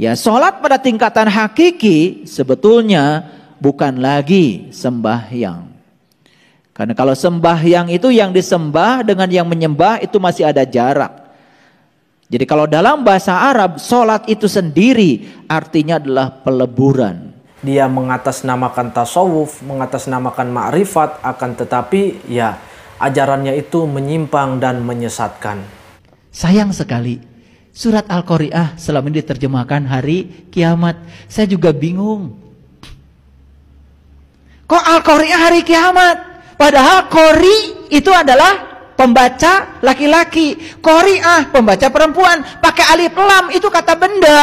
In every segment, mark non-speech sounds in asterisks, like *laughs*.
Ya, sholat pada tingkatan hakiki sebetulnya bukan lagi sembahyang. Karena kalau sembahyang itu yang disembah dengan yang menyembah itu masih ada jarak. Jadi kalau dalam bahasa Arab, sholat itu sendiri artinya adalah peleburan. Dia mengatasnamakan tasawuf, mengatasnamakan ma'rifat, akan tetapi ya ajarannya itu menyimpang dan menyesatkan. Sayang sekali, Surat Al-Qari'ah selama ini diterjemahkan hari kiamat. Saya juga bingung. Kok Al-Qari'ah hari kiamat? Padahal Qori itu adalah pembaca laki-laki. Qori'ah pembaca perempuan. Pakai alif lam itu kata benda.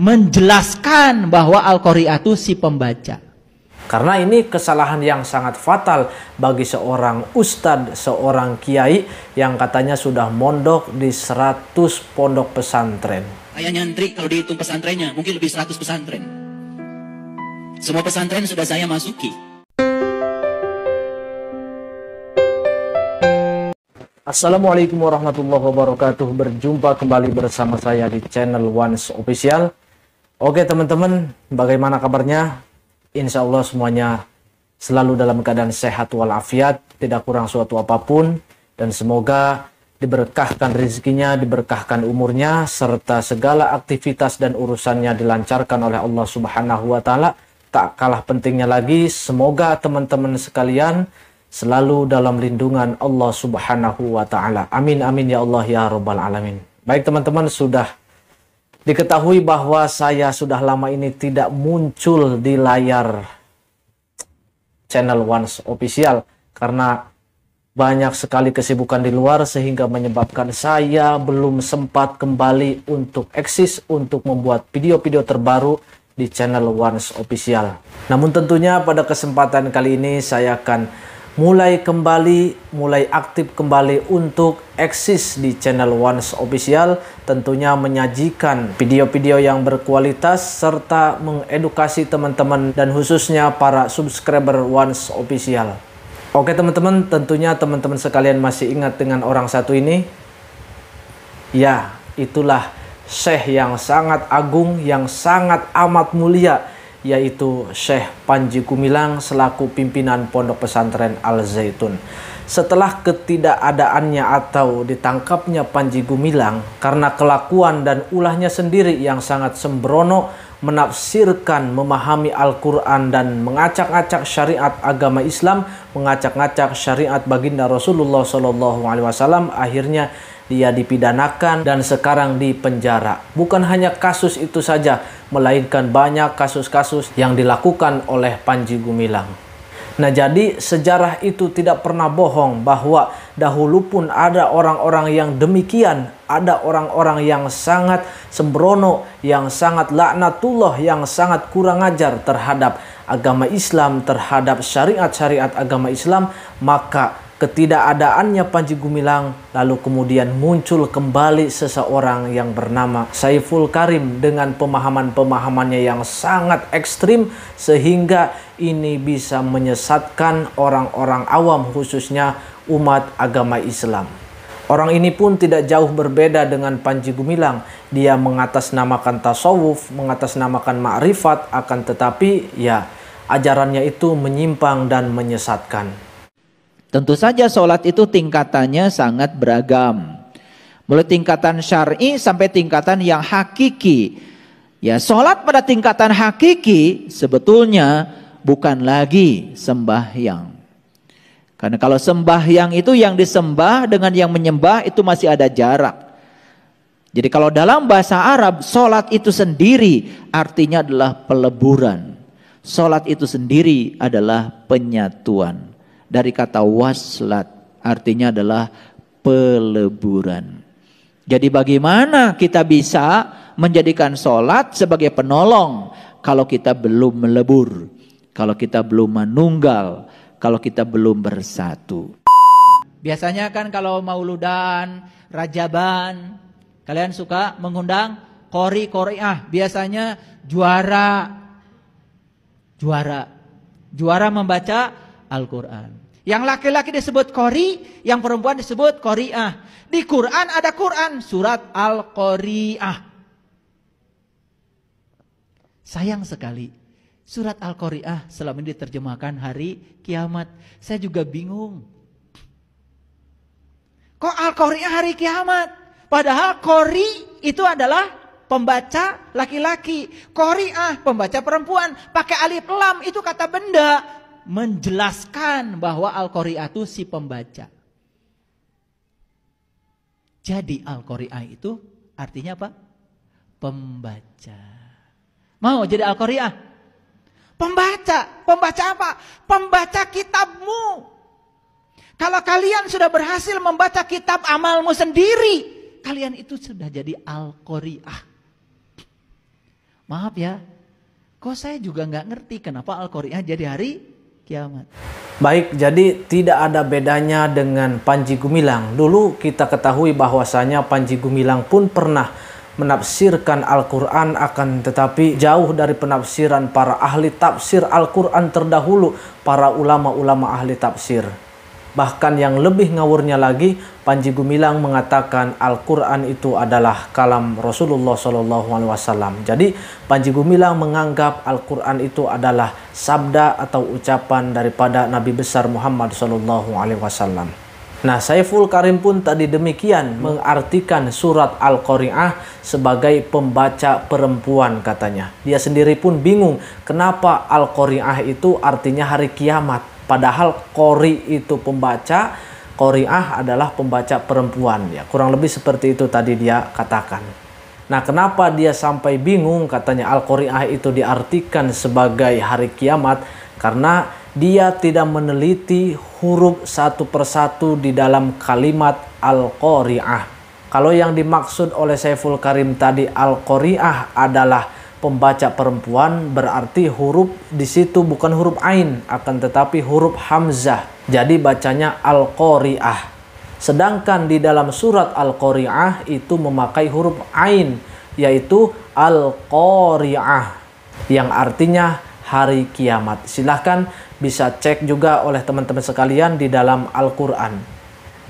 Menjelaskan bahwa Al-Qari'ah itu si pembaca. Karena ini kesalahan yang sangat fatal bagi seorang ustadz, seorang kiai yang katanya sudah mondok di 100 pondok pesantren. ayah nyantri kalau dihitung pesantrennya, mungkin lebih 100 pesantren. Semua pesantren sudah saya masuki. Assalamualaikum warahmatullahi wabarakatuh. Berjumpa kembali bersama saya di channel Once Official. Oke teman-teman, bagaimana kabarnya? Insya Allah semuanya selalu dalam keadaan sehat walafiat, tidak kurang suatu apapun, dan semoga diberkahkan rezekinya, diberkahkan umurnya, serta segala aktivitas dan urusannya dilancarkan oleh Allah Subhanahu wa Ta'ala. Tak kalah pentingnya lagi, semoga teman-teman sekalian selalu dalam lindungan Allah Subhanahu wa Ta'ala. Amin, amin ya Allah, ya Rabbal 'Alamin. Baik, teman-teman, sudah Diketahui bahwa saya sudah lama ini tidak muncul di layar channel Once Official karena banyak sekali kesibukan di luar sehingga menyebabkan saya belum sempat kembali untuk eksis untuk membuat video-video terbaru di channel Once Official. Namun tentunya pada kesempatan kali ini saya akan mulai kembali, mulai aktif kembali untuk eksis di channel Once Official, tentunya menyajikan video-video yang berkualitas serta mengedukasi teman-teman dan khususnya para subscriber Once Official. Oke teman-teman, tentunya teman-teman sekalian masih ingat dengan orang satu ini? Ya, itulah Syekh yang sangat agung, yang sangat amat mulia, yaitu Syekh Panji Gumilang selaku pimpinan Pondok Pesantren Al Zaitun. Setelah ketidakadaannya atau ditangkapnya Panji Gumilang karena kelakuan dan ulahnya sendiri yang sangat sembrono menafsirkan, memahami Al-Quran dan mengacak-acak syariat agama Islam, mengacak-acak syariat baginda Rasulullah SAW, akhirnya dia dipidanakan dan sekarang dipenjara. Bukan hanya kasus itu saja, melainkan banyak kasus-kasus yang dilakukan oleh Panji Gumilang. Nah, jadi sejarah itu tidak pernah bohong bahwa dahulu pun ada orang-orang yang demikian, ada orang-orang yang sangat sembrono, yang sangat laknatullah, yang sangat kurang ajar terhadap agama Islam, terhadap syariat-syariat agama Islam, maka ketidakadaannya Panji Gumilang lalu kemudian muncul kembali seseorang yang bernama Saiful Karim dengan pemahaman-pemahamannya yang sangat ekstrim sehingga ini bisa menyesatkan orang-orang awam khususnya umat agama Islam. Orang ini pun tidak jauh berbeda dengan Panji Gumilang. Dia mengatasnamakan tasawuf, mengatasnamakan makrifat, akan tetapi ya ajarannya itu menyimpang dan menyesatkan. Tentu saja sholat itu tingkatannya sangat beragam. Mulai tingkatan syari sampai tingkatan yang hakiki. Ya sholat pada tingkatan hakiki sebetulnya bukan lagi sembahyang. Karena kalau sembahyang itu yang disembah dengan yang menyembah itu masih ada jarak. Jadi kalau dalam bahasa Arab, sholat itu sendiri artinya adalah peleburan. Sholat itu sendiri adalah penyatuan dari kata waslat artinya adalah peleburan. Jadi bagaimana kita bisa menjadikan sholat sebagai penolong kalau kita belum melebur, kalau kita belum menunggal, kalau kita belum bersatu. Biasanya kan kalau mauludan, rajaban, kalian suka mengundang kori kori ah Biasanya juara, juara, juara membaca Al-Quran. Yang laki-laki disebut kori, yang perempuan disebut koriah. Di Quran ada Quran surat Al-Qariah. Sayang sekali surat Al-Qariah selama ini diterjemahkan hari kiamat. Saya juga bingung. Kok Al-Qariah hari kiamat? Padahal kori itu adalah pembaca laki-laki. Koriah pembaca perempuan. Pakai alif lam itu kata benda menjelaskan bahwa Al-Qari'ah itu si pembaca. Jadi Al-Qari'ah itu artinya apa? Pembaca. Mau jadi Al-Qari'ah? Pembaca. Pembaca apa? Pembaca kitabmu. Kalau kalian sudah berhasil membaca kitab amalmu sendiri, kalian itu sudah jadi Al-Qari'ah. Maaf ya, kok saya juga nggak ngerti kenapa Al-Qari'ah jadi hari kiamat. Baik, jadi tidak ada bedanya dengan Panji Gumilang. Dulu kita ketahui bahwasanya Panji Gumilang pun pernah menafsirkan Al-Quran akan tetapi jauh dari penafsiran para ahli tafsir Al-Quran terdahulu, para ulama-ulama ahli tafsir. Bahkan yang lebih ngawurnya lagi, Panji Gumilang mengatakan Al-Quran itu adalah kalam Rasulullah SAW. Jadi Panji Gumilang menganggap Al-Quran itu adalah sabda atau ucapan daripada Nabi besar Muhammad SAW. Nah, Saiful Karim pun tadi demikian mengartikan surat Al-Qari'ah sebagai pembaca perempuan katanya. Dia sendiri pun bingung kenapa Al-Qari'ah itu artinya hari kiamat. Padahal kori itu pembaca, koriah adalah pembaca perempuan ya. Kurang lebih seperti itu tadi dia katakan. Nah, kenapa dia sampai bingung katanya al koriah itu diartikan sebagai hari kiamat? Karena dia tidak meneliti huruf satu persatu di dalam kalimat al koriah Kalau yang dimaksud oleh Saiful Karim tadi al koriah adalah pembaca perempuan berarti huruf di situ bukan huruf ain akan tetapi huruf hamzah. Jadi bacanya al-qari'ah. Sedangkan di dalam surat al-qari'ah itu memakai huruf ain yaitu al-qari'ah yang artinya hari kiamat. Silahkan bisa cek juga oleh teman-teman sekalian di dalam Al-Qur'an.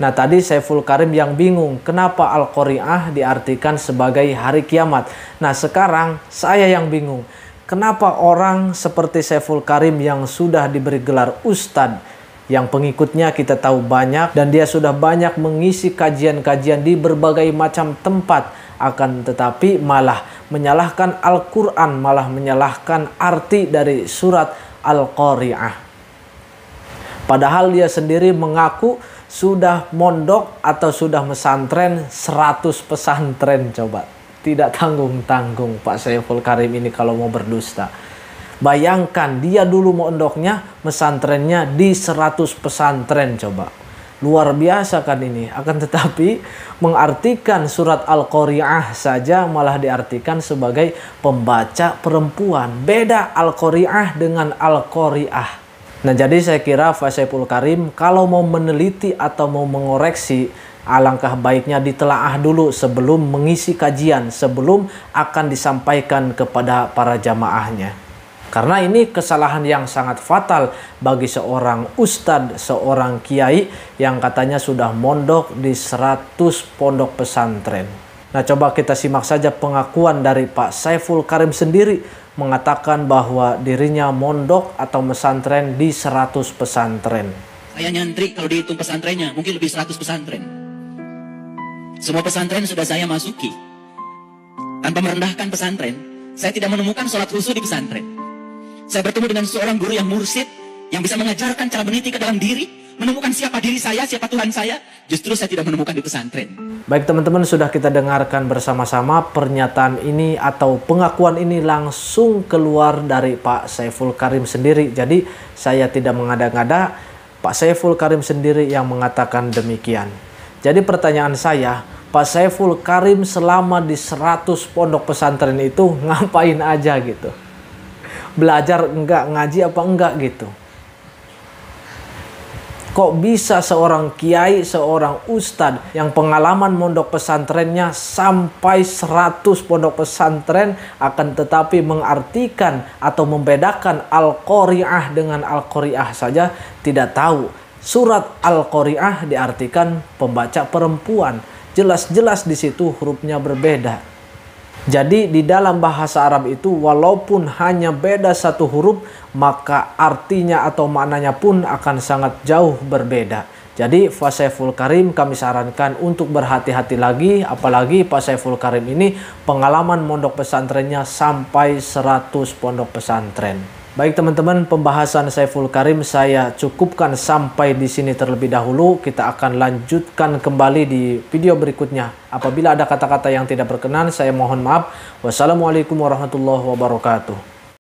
Nah tadi Saiful Karim yang bingung kenapa Al-Qari'ah diartikan sebagai hari kiamat. Nah sekarang saya yang bingung kenapa orang seperti Saiful Karim yang sudah diberi gelar Ustadz yang pengikutnya kita tahu banyak dan dia sudah banyak mengisi kajian-kajian di berbagai macam tempat akan tetapi malah menyalahkan Al-Quran malah menyalahkan arti dari surat Al-Qari'ah padahal dia sendiri mengaku sudah mondok atau sudah mesantren 100 pesantren coba. Tidak tanggung-tanggung Pak Saiful Karim ini kalau mau berdusta. Bayangkan dia dulu mondoknya, mesantrennya di 100 pesantren coba. Luar biasa kan ini. Akan tetapi mengartikan surat Al-Qari'ah saja malah diartikan sebagai pembaca perempuan. Beda Al-Qari'ah dengan Al-Qari'ah Nah, jadi saya kira Fasaipul Karim kalau mau meneliti atau mau mengoreksi alangkah baiknya ditelaah dulu sebelum mengisi kajian, sebelum akan disampaikan kepada para jamaahnya. Karena ini kesalahan yang sangat fatal bagi seorang ustadz, seorang kiai yang katanya sudah mondok di 100 pondok pesantren. Nah coba kita simak saja pengakuan dari Pak Saiful Karim sendiri mengatakan bahwa dirinya mondok atau pesantren di 100 pesantren. Saya nyantri kalau dihitung pesantrennya, mungkin lebih 100 pesantren. Semua pesantren sudah saya masuki. Tanpa merendahkan pesantren, saya tidak menemukan sholat khusus di pesantren. Saya bertemu dengan seorang guru yang mursid, yang bisa mengajarkan cara meniti ke dalam diri, menemukan siapa diri saya, siapa Tuhan saya, justru saya tidak menemukan di pesantren. Baik teman-teman, sudah kita dengarkan bersama-sama pernyataan ini atau pengakuan ini langsung keluar dari Pak Saiful Karim sendiri. Jadi saya tidak mengada-ngada, Pak Saiful Karim sendiri yang mengatakan demikian. Jadi pertanyaan saya, Pak Saiful Karim selama di 100 pondok pesantren itu *laughs* ngapain aja gitu? Belajar enggak, ngaji apa enggak gitu? Kok bisa seorang kiai, seorang ustadz yang pengalaman mondok pesantrennya sampai 100 pondok pesantren akan tetapi mengartikan atau membedakan Al-Qari'ah dengan Al-Qari'ah saja tidak tahu. Surat Al-Qari'ah diartikan pembaca perempuan. Jelas-jelas di situ hurufnya berbeda. Jadi di dalam bahasa Arab itu walaupun hanya beda satu huruf maka artinya atau maknanya pun akan sangat jauh berbeda. Jadi Pak Saiful Karim kami sarankan untuk berhati-hati lagi apalagi Pak Saiful Karim ini pengalaman pondok pesantrennya sampai 100 pondok pesantren. Baik teman-teman, pembahasan Saiful Karim saya cukupkan sampai di sini terlebih dahulu. Kita akan lanjutkan kembali di video berikutnya. Apabila ada kata-kata yang tidak berkenan, saya mohon maaf. Wassalamualaikum warahmatullahi wabarakatuh.